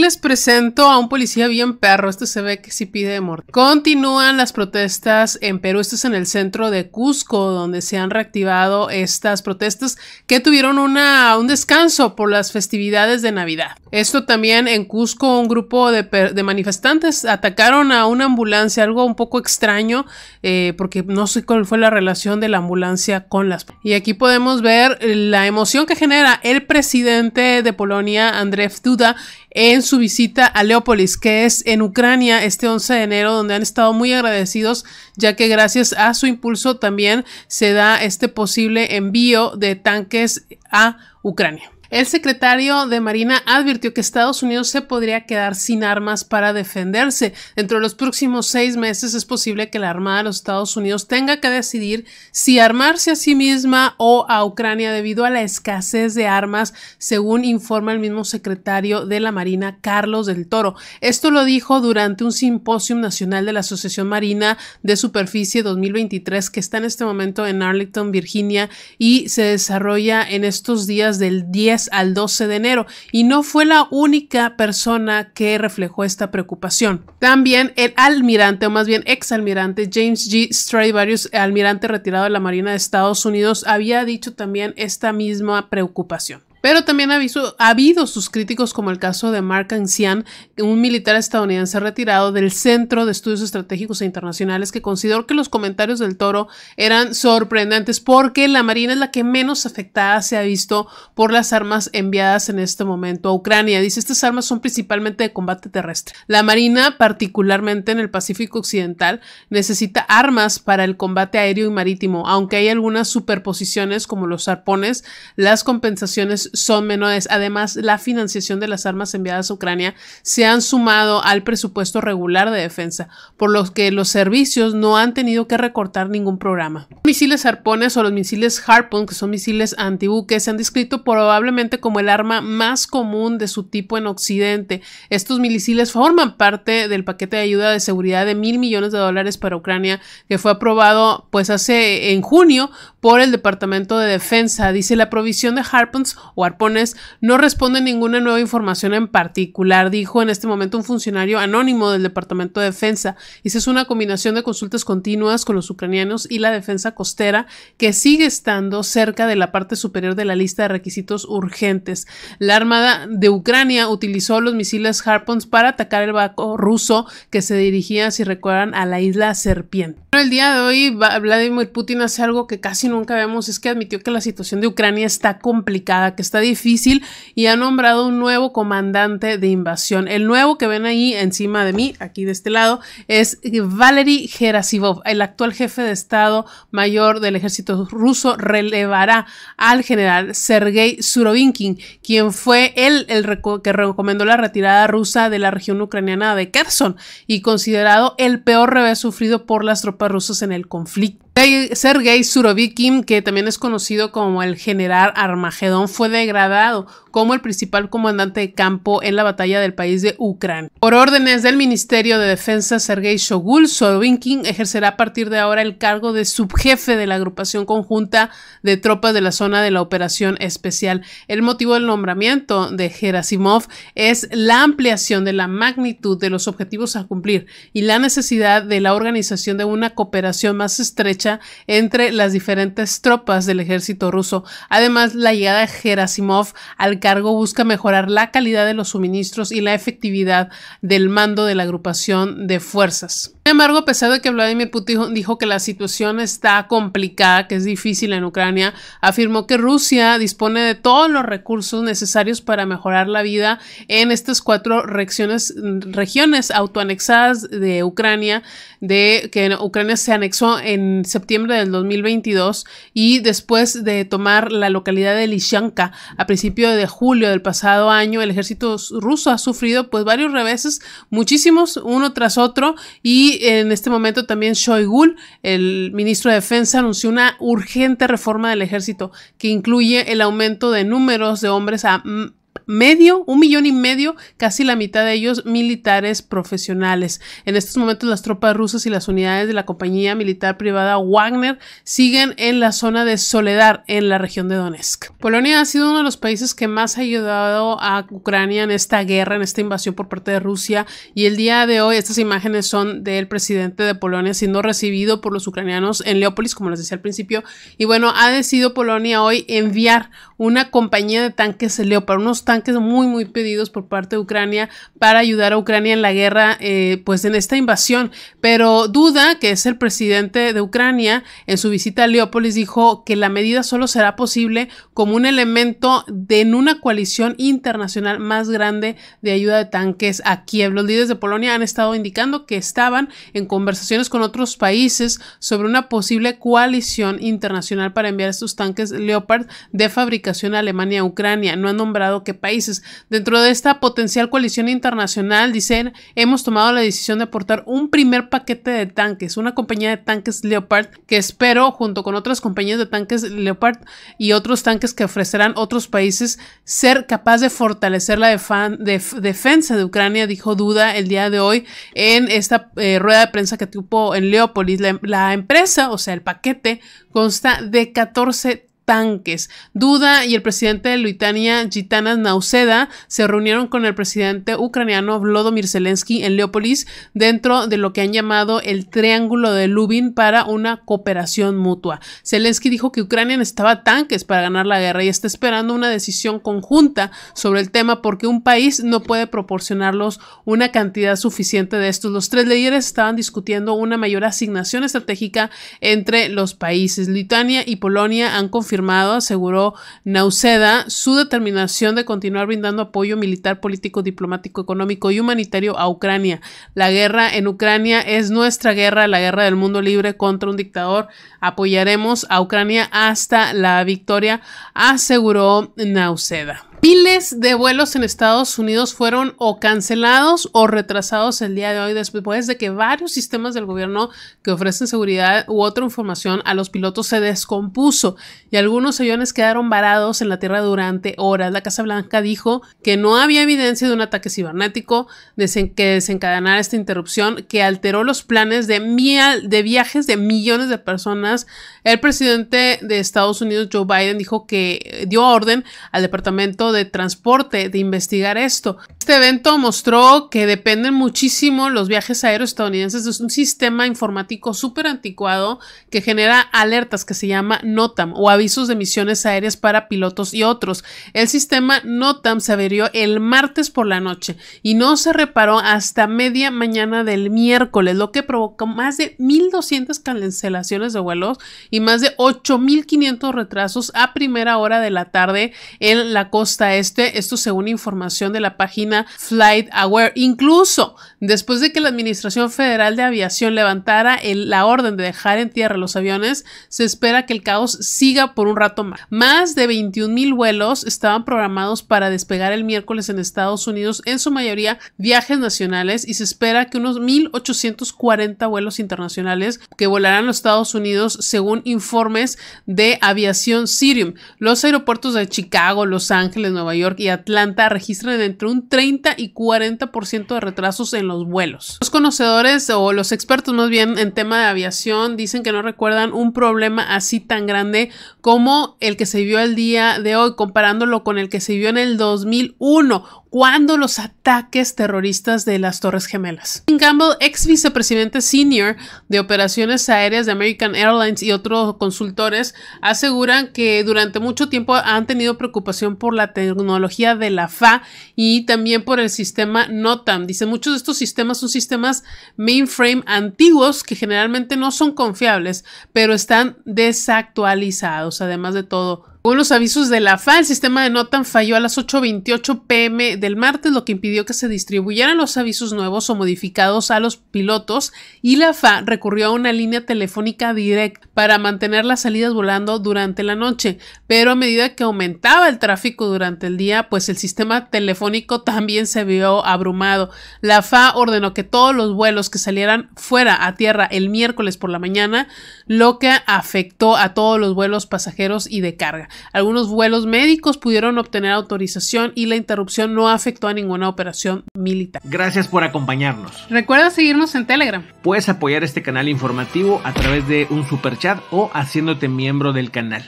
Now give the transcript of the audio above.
Les presento a un policía bien perro, este se ve que sí pide muerte. Continúan las protestas en Perú, esto es en el centro de Cusco, donde se han reactivado estas protestas que tuvieron una, un descanso por las festividades de Navidad. Esto también en Cusco, un grupo de, manifestantes atacaron a una ambulancia, algo un poco extraño, eh, porque no sé cuál fue la relación de la ambulancia con las... Y aquí podemos ver la emoción que genera el presidente de Polonia, Andrzej Duda, en su visita a Leópolis, que es en Ucrania este 11 de enero, donde han estado muy agradecidos, ya que gracias a su impulso también se da este posible envío de tanques a Ucrania. El secretario de Marina advirtió que Estados Unidos se podría quedar sin armas para defenderse. Dentro de los próximos seis meses es posible que la Armada de los Estados Unidos tenga que decidir si armarse a sí misma o a Ucrania debido a la escasez de armas, según informa el mismo secretario de la Marina, Carlos del Toro. Esto lo dijo durante un simposio nacional de la Asociación Marina de Superficie 2023 que está en este momento en Arlington, Virginia, y se desarrolla en estos días del 10 al 12 de enero y no fue la única persona que reflejó esta preocupación. También el almirante, o más bien exalmirante James G. Stradivarius, almirante retirado de la Marina de Estados Unidos, había dicho también esta misma preocupación. Pero también ha, ha, habido sus críticos, como el caso de Mark Ancian, un militar estadounidense retirado del Centro de Estudios Estratégicos e Internacionales, que consideró que los comentarios del toro eran sorprendentes porque la Marina es la que menos afectada se ha visto por las armas enviadas en este momento a Ucrania. Dice, estas armas son principalmente de combate terrestre. La Marina, particularmente en el Pacífico Occidental, necesita armas para el combate aéreo y marítimo, aunque hay algunas superposiciones como los arpones, las compensaciones son menores. Además, la financiación de las armas enviadas a Ucrania se han sumado al presupuesto regular de defensa, por lo que los servicios no han tenido que recortar ningún programa. Los misiles Harpones o los misiles Harpoon, que son misiles antibuques, se han descrito probablemente como el arma más común de su tipo en Occidente. Estos misiles forman parte del paquete de ayuda de seguridad de mil millones de dólares para Ucrania que fue aprobado pues hace en junio por el Departamento de Defensa. Dice la provisión de Harpons o arpones no responde a ninguna nueva información en particular, dijo en este momento un funcionario anónimo del Departamento de Defensa. Dice es una combinación de consultas continuas con los ucranianos y la defensa costera que sigue estando cerca de la parte superior de la lista de requisitos urgentes. La Armada de Ucrania utilizó los misiles Harpons para atacar el barco ruso que se dirigía, si recuerdan, a la isla Serpiente. El día de hoy Vladimir Putin hace algo que casi nunca vemos, es que admitió que la situación de Ucrania está complicada, que está difícil y ha nombrado un nuevo comandante de invasión. El nuevo que ven ahí encima de mí, aquí de este lado, es Valery Gerasimov, el actual jefe de Estado Mayor del ejército ruso, relevará al general Sergei Surovinkin, quien fue el que recomendó la retirada rusa de la región ucraniana de Kherson y considerado el peor revés sufrido por las tropas rusos en el conflicto Sergei Surovikin, que también es conocido como el general Armagedón, fue degradado como el principal comandante de campo en la batalla del país de Ucrania. Por órdenes del Ministerio de Defensa, Sergei Shogul, Surovikin ejercerá a partir de ahora el cargo de subjefe de la agrupación conjunta de tropas de la zona de la operación especial. El motivo del nombramiento de Gerasimov es la ampliación de la magnitud de los objetivos a cumplir y la necesidad de la organización de una cooperación más estrecha entre las diferentes tropas del ejército ruso. Además, la llegada de Gerasimov al cargo busca mejorar la calidad de los suministros y la efectividad del mando de la agrupación de fuerzas. Sin embargo, a pesar de que Vladimir Putin dijo que la situación está complicada, que es difícil en Ucrania, afirmó que Rusia dispone de todos los recursos necesarios para mejorar la vida en estas cuatro regiones, regiones autoanexadas de Ucrania, de que Ucrania se anexó en septiembre del 2022 y después de tomar la localidad de Lishanka a principio de julio del pasado año, el ejército ruso ha sufrido pues varios reveses, muchísimos uno tras otro y en este momento también Shoigul, el ministro de Defensa, anunció una urgente reforma del ejército que incluye el aumento de números de hombres a medio, un millón y medio, casi la mitad de ellos militares profesionales. En estos momentos las tropas rusas y las unidades de la compañía militar privada Wagner siguen en la zona de Soledad, en la región de Donetsk. Polonia ha sido uno de los países que más ha ayudado a Ucrania en esta guerra, en esta invasión por parte de Rusia y el día de hoy estas imágenes son del presidente de Polonia siendo recibido por los ucranianos en Leópolis, como les decía al principio, y bueno, ha decidido Polonia hoy enviar una compañía de tanques Leopard, unos tanques son muy, muy pedidos por parte de Ucrania para ayudar a Ucrania en la guerra, eh, pues en esta invasión. Pero Duda, que es el presidente de Ucrania, en su visita a Leópolis dijo que la medida solo será posible como un elemento de, en una coalición internacional más grande de ayuda de tanques a Kiev. Los líderes de Polonia han estado indicando que estaban en conversaciones con otros países sobre una posible coalición internacional para enviar estos tanques Leopard de fabricación a Alemania a Ucrania. No han nombrado que países. Dentro de esta potencial coalición internacional, dicen, hemos tomado la decisión de aportar un primer paquete de tanques, una compañía de tanques Leopard que espero, junto con otras compañías de tanques Leopard y otros tanques que ofrecerán otros países, ser capaz de fortalecer la defensa de Ucrania, dijo Duda el día de hoy en esta eh, rueda de prensa que tuvo en Leópolis. La, empresa, o sea, el paquete, consta de 14 tanques. Duda y el presidente de Lituania, Gitanas Nauseda, se reunieron con el presidente ucraniano Vlodomir Zelensky en Leópolis dentro de lo que han llamado el Triángulo de Lubin para una cooperación mutua. Zelensky dijo que Ucrania necesitaba tanques para ganar la guerra y está esperando una decisión conjunta sobre el tema porque un país no puede proporcionarlos una cantidad suficiente de estos. Los tres líderes estaban discutiendo una mayor asignación estratégica entre los países. Lituania y Polonia han confirmado confirmado, aseguró Nauseda, su determinación de continuar brindando apoyo militar, político, diplomático, económico y humanitario a Ucrania. La guerra en Ucrania es nuestra guerra, la guerra del mundo libre contra un dictador. Apoyaremos a Ucrania hasta la victoria, aseguró Nauseda. Miles de vuelos en Estados Unidos fueron o cancelados o retrasados el día de hoy después de que varios sistemas del gobierno que ofrecen seguridad u otra información a los pilotos se descompuso y algunos aviones quedaron varados en la tierra durante horas. La Casa Blanca dijo que no había evidencia de un ataque cibernético que desencadenara esta interrupción que alteró los planes de viajes de millones de personas. El presidente de Estados Unidos, Joe Biden, dijo que dio orden al Departamento de transporte, de investigar esto. Este evento mostró que dependen muchísimo los viajes aéreos estadounidenses de un sistema informático súper anticuado que genera alertas que se llama NOTAM o avisos de misiones aéreas para pilotos y otros. El sistema NOTAM se averió el martes por la noche y no se reparó hasta media mañana del miércoles, lo que provocó más de 1.200 cancelaciones de vuelos y más de 8.500 retrasos a primera hora de la tarde en la costa este. Esto según información de la página Flight Aware. Incluso después de que la Administración Federal de Aviación levantara la orden de dejar en tierra los aviones, se espera que el caos siga por un rato más. Más de 21 mil vuelos estaban programados para despegar el miércoles en Estados Unidos, en su mayoría viajes nacionales, y se espera que unos 1.840 vuelos internacionales que volarán a los Estados Unidos, según informes de Aviación Sirium. Los aeropuertos de Chicago, Los Ángeles, Nueva York y Atlanta registran entre un 30 30 y 40% de retrasos en los vuelos. Los conocedores o los expertos más bien en tema de aviación dicen que no recuerdan un problema así tan grande como el que se vio el día de hoy, comparándolo con el que se vio en el 2001, cuando los ataques terroristas de las Torres Gemelas. Campbell, ex vicepresidente senior de operaciones aéreas de American Airlines y otros consultores, aseguran que durante mucho tiempo han tenido preocupación por la tecnología de la FA y también por el sistema NOTAM. Dice, muchos de estos sistemas son sistemas mainframe antiguos que generalmente no son confiables, pero están desactualizados, además de todo. Con los avisos de la FA, el sistema de Notan falló a las 8.28 pm del martes, lo que impidió que se distribuyeran los avisos nuevos o modificados a los pilotos y la FA recurrió a una línea telefónica directa para mantener las salidas volando durante la noche. Pero a medida que aumentaba el tráfico durante el día, pues el sistema telefónico también se vio abrumado. La FA ordenó que todos los vuelos que salieran fuera a tierra el miércoles por la mañana, lo que afectó a todos los vuelos pasajeros y de carga. Algunos vuelos médicos pudieron obtener autorización y la interrupción no afectó a ninguna operación militar. Gracias por acompañarnos. Recuerda seguirnos en Telegram. Puedes apoyar este canal informativo a través de un super chat o haciéndote miembro del canal.